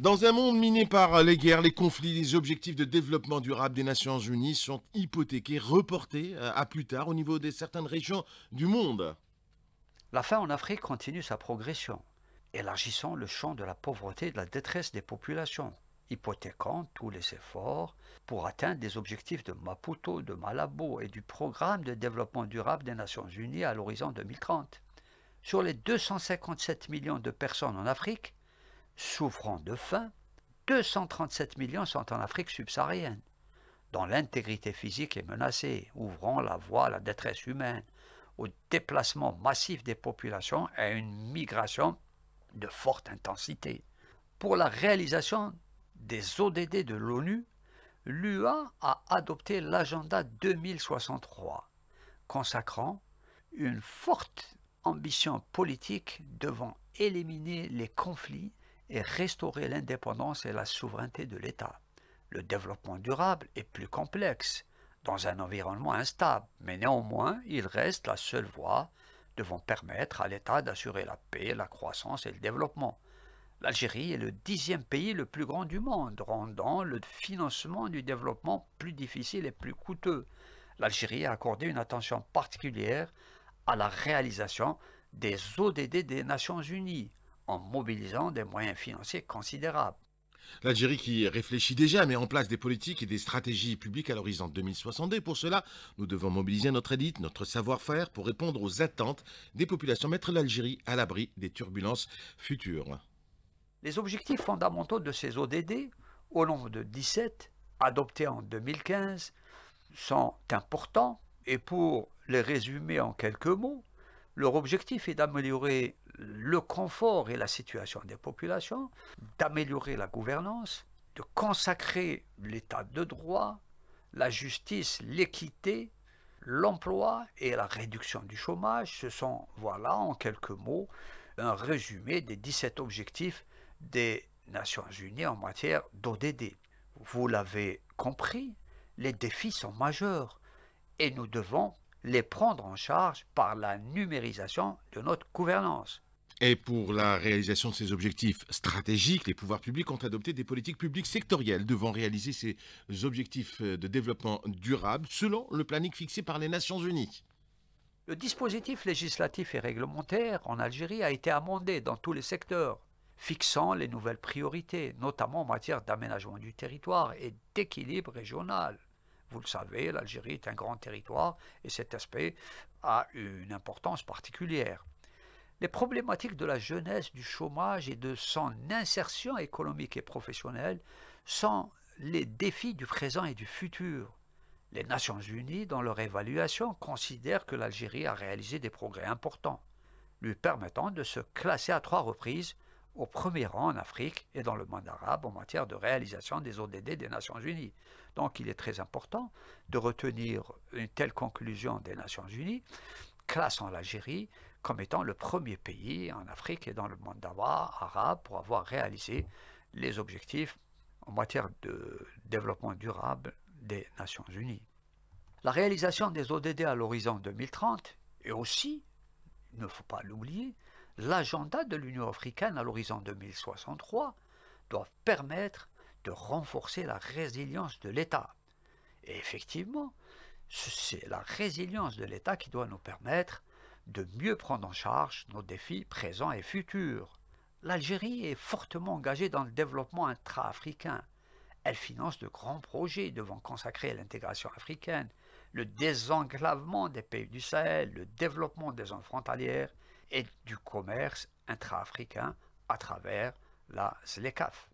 Dans un monde miné par les guerres, les conflits, les objectifs de développement durable des Nations Unies sont hypothéqués, reportés euh, à plus tard au niveau de certaines régions du monde. La faim en Afrique continue sa progression, élargissant le champ de la pauvreté et de la détresse des populations, hypothéquant tous les efforts pour atteindre des objectifs de Maputo, de Malabo et du programme de développement durable des Nations Unies à l'horizon 2030. Sur les 257 millions de personnes en Afrique, souffrant de faim, 237 millions sont en Afrique subsaharienne, dont l'intégrité physique est menacée, ouvrant la voie à la détresse humaine, au déplacement massif des populations et à une migration de forte intensité. Pour la réalisation des ODD de l'ONU, l'UA a adopté l'agenda 2063, consacrant une forte ambition politique devant éliminer les conflits et restaurer l'indépendance et la souveraineté de l'État. Le développement durable est plus complexe, dans un environnement instable, mais néanmoins il reste la seule voie devant permettre à l'État d'assurer la paix, la croissance et le développement. L'Algérie est le dixième pays le plus grand du monde, rendant le financement du développement plus difficile et plus coûteux. L'Algérie a accordé une attention particulière à la réalisation des ODD des Nations Unies mobilisant des moyens financiers considérables. L'Algérie qui réfléchit déjà met en place des politiques et des stratégies publiques à l'horizon 2062. Pour cela, nous devons mobiliser notre élite, notre savoir-faire pour répondre aux attentes des populations, mettre l'Algérie à l'abri des turbulences futures. Les objectifs fondamentaux de ces ODD, au nombre de 17, adoptés en 2015, sont importants et pour les résumer en quelques mots, leur objectif est d'améliorer le confort et la situation des populations, d'améliorer la gouvernance, de consacrer l'état de droit, la justice, l'équité, l'emploi et la réduction du chômage. Ce sont, voilà, en quelques mots, un résumé des 17 objectifs des Nations Unies en matière d'ODD. Vous l'avez compris, les défis sont majeurs et nous devons les prendre en charge par la numérisation de notre gouvernance. Et pour la réalisation de ces objectifs stratégiques, les pouvoirs publics ont adopté des politiques publiques sectorielles devant réaliser ces objectifs euh, de développement durable selon le planning fixé par les Nations Unies. Le dispositif législatif et réglementaire en Algérie a été amendé dans tous les secteurs, fixant les nouvelles priorités, notamment en matière d'aménagement du territoire et d'équilibre régional. Vous le savez, l'Algérie est un grand territoire et cet aspect a une importance particulière les problématiques de la jeunesse, du chômage et de son insertion économique et professionnelle sont les défis du présent et du futur. Les Nations Unies, dans leur évaluation, considèrent que l'Algérie a réalisé des progrès importants, lui permettant de se classer à trois reprises au premier rang en Afrique et dans le monde arabe en matière de réalisation des ODD des Nations Unies. Donc il est très important de retenir une telle conclusion des Nations Unies, classant l'Algérie comme étant le premier pays en Afrique et dans le monde arabe pour avoir réalisé les objectifs en matière de développement durable des Nations Unies. La réalisation des ODD à l'horizon 2030 et aussi, il ne faut pas l'oublier, l'agenda de l'Union africaine à l'horizon 2063 doivent permettre de renforcer la résilience de l'État. Et effectivement, c'est la résilience de l'État qui doit nous permettre de mieux prendre en charge nos défis présents et futurs. L'Algérie est fortement engagée dans le développement intra-africain. Elle finance de grands projets devant consacrer à l'intégration africaine, le désenclavement des pays du Sahel, le développement des zones frontalières et du commerce intra-africain à travers la ZLECAF.